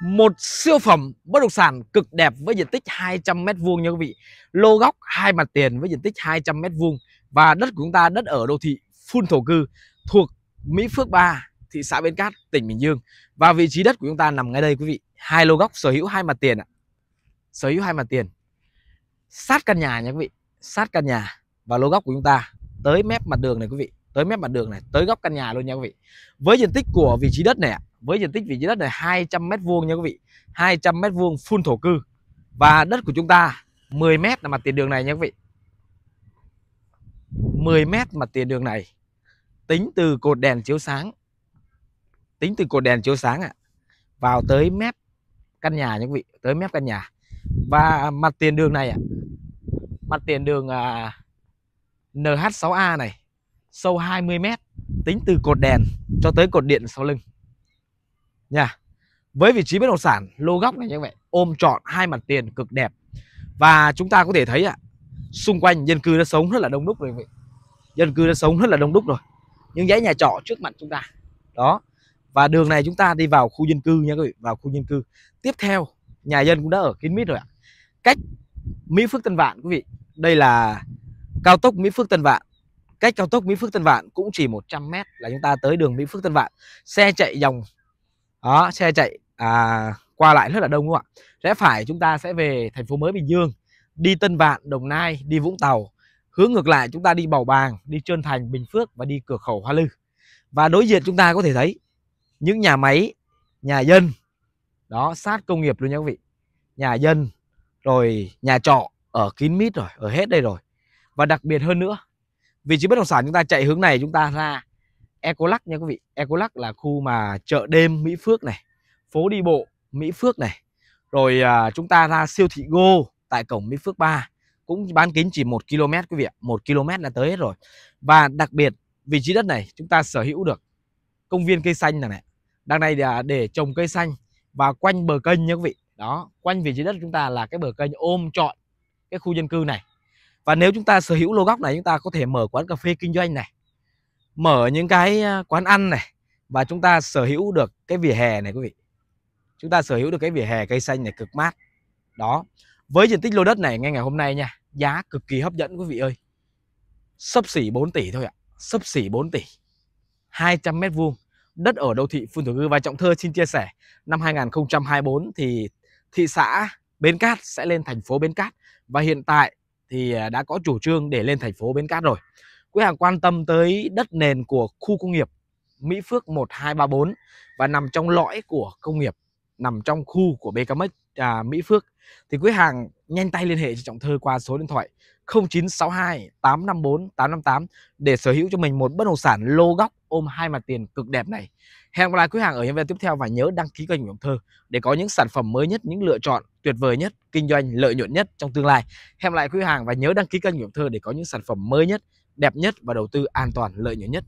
một siêu phẩm bất động sản cực đẹp với diện tích 200 m vuông nha quý vị. Lô góc hai mặt tiền với diện tích 200 m vuông và đất của chúng ta đất ở đô thị phun thổ cư thuộc Mỹ Phước 3, thị xã Bến Cát, tỉnh Bình Dương. Và vị trí đất của chúng ta nằm ngay đây quý vị. Hai lô góc sở hữu hai mặt tiền ạ. Sở hữu hai mặt tiền. Sát căn nhà nha quý vị, sát căn nhà và lô góc của chúng ta tới mép mặt đường này quý vị, tới mép mặt đường này, tới góc căn nhà luôn nha quý vị. Với diện tích của vị trí đất này ạ, với diện tích vị trí đất này 200 mét vuông nha quý vị 200 mét vuông full thổ cư và đất của chúng ta 10 mét là mặt tiền đường này nha quý vị 10 mét mặt tiền đường này tính từ cột đèn chiếu sáng tính từ cột đèn chiếu sáng ạ à, vào tới mép căn nhà nha quý vị tới mép căn nhà và mặt tiền đường này ạ à, mặt tiền đường à, NH6A này sâu 20 mét tính từ cột đèn cho tới cột điện sau lưng nha với vị trí bất động sản lô góc này như vậy ôm trọn hai mặt tiền cực đẹp và chúng ta có thể thấy ạ xung quanh dân cư đã sống rất là đông đúc rồi vị dân cư đã sống rất là đông đúc rồi những dãy nhà trọ trước mặt chúng ta đó và đường này chúng ta đi vào khu dân cư nha các vị vào khu dân cư tiếp theo nhà dân cũng đã ở kín mít rồi ạ cách mỹ phước tân vạn quý vị đây là cao tốc mỹ phước tân vạn cách cao tốc mỹ phước tân vạn cũng chỉ 100 mét là chúng ta tới đường mỹ phước tân vạn xe chạy dòng đó xe chạy à, qua lại rất là đông đúng không ạ rẽ phải chúng ta sẽ về thành phố mới bình dương đi tân vạn đồng nai đi vũng tàu hướng ngược lại chúng ta đi bảo bàng đi trơn thành bình phước và đi cửa khẩu hoa lư và đối diện chúng ta có thể thấy những nhà máy nhà dân đó sát công nghiệp luôn nha quý vị nhà dân rồi nhà trọ ở kín mít rồi ở hết đây rồi và đặc biệt hơn nữa vị trí bất động sản chúng ta chạy hướng này chúng ta ra Ecolac nha quý vị Ecolac là khu mà chợ đêm Mỹ Phước này phố đi bộ Mỹ Phước này rồi à, chúng ta ra siêu thị Go tại cổng Mỹ Phước 3 cũng bán kính chỉ 1 km quý vị ạ 1 km là tới hết rồi và đặc biệt vị trí đất này chúng ta sở hữu được công viên cây xanh này này đằng này là để trồng cây xanh và quanh bờ kênh nha quý vị đó quanh vị trí đất chúng ta là cái bờ kênh ôm trọn cái khu dân cư này và nếu chúng ta sở hữu lô góc này chúng ta có thể mở quán cà phê kinh doanh này mở những cái quán ăn này và chúng ta sở hữu được cái vỉa hè này quý vị chúng ta sở hữu được cái vỉa hè cây xanh này cực mát đó với diện tích lô đất này ngay ngày hôm nay nha giá cực kỳ hấp dẫn quý vị ơi sấp xỉ 4 tỷ thôi ạ sấp xỉ 4 tỷ 200 mét vuông đất ở đô thị Phun Thổ Cư và Trọng Thơ xin chia sẻ năm 2024 thì thị xã Bến Cát sẽ lên thành phố Bến Cát và hiện tại thì à, đã có chủ trương để lên thành phố Bến Cát rồi Quý hàng quan tâm tới đất nền của khu công nghiệp Mỹ Phước 1234 và nằm trong lõi của công nghiệp, nằm trong khu của BKMX à, Mỹ Phước thì quý hàng nhanh tay liên hệ cho Trọng Thơ qua số điện thoại 0962 854 858 để sở hữu cho mình một bất động sản lô góc ôm hai mặt tiền cực đẹp này. Hẹn gặp lại quý hàng ở những video tiếp theo và nhớ đăng ký kênh của Trọng Thơ để có những sản phẩm mới nhất, những lựa chọn tuyệt vời nhất, kinh doanh lợi nhuận nhất trong tương lai. Hẹn gặp lại quý hàng và nhớ đăng ký kênh của Trọng Thơ để có những sản phẩm mới nhất đẹp nhất và đầu tư an toàn lợi nhuận nhất